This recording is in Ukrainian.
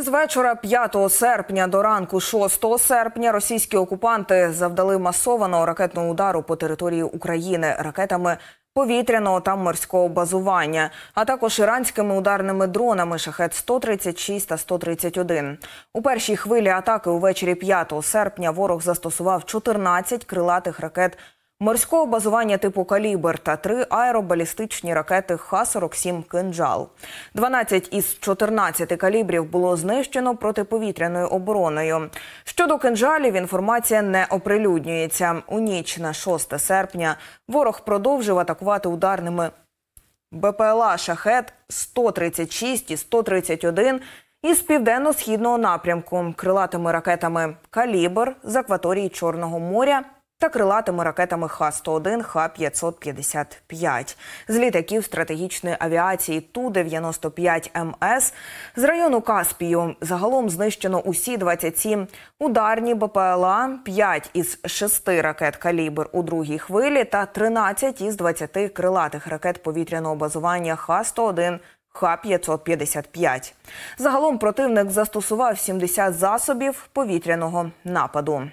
З вечора 5 серпня до ранку 6 серпня російські окупанти завдали масованого ракетного удару по території України ракетами повітряного та морського базування, а також іранськими ударними дронами шахет 136 та 131. У першій хвилі атаки увечері 5 серпня ворог застосував 14 крилатих ракет морського базування типу Калібр та три аеробалістичні ракети Х-47 Кинджал. 12 із 14 калібрів було знищено протиповітряною обороною. Щодо кинджалів, інформація не оприлюднюється. У ніч на 6 серпня ворог продовжив атакувати ударними БПЛА Шахет 136 і 131 із південно-східного напрямку крилатими ракетами Калібр з акваторії Чорного моря та крилатими ракетами Х-101, Х-555. З літаків стратегічної авіації Ту-95МС з району Каспію загалом знищено усі 27 ударні БПЛА, 5 із 6 ракет «Калібр» у другій хвилі та 13 із 20 крилатих ракет повітряного базування Х-101, Х-555. Загалом противник застосував 70 засобів повітряного нападу.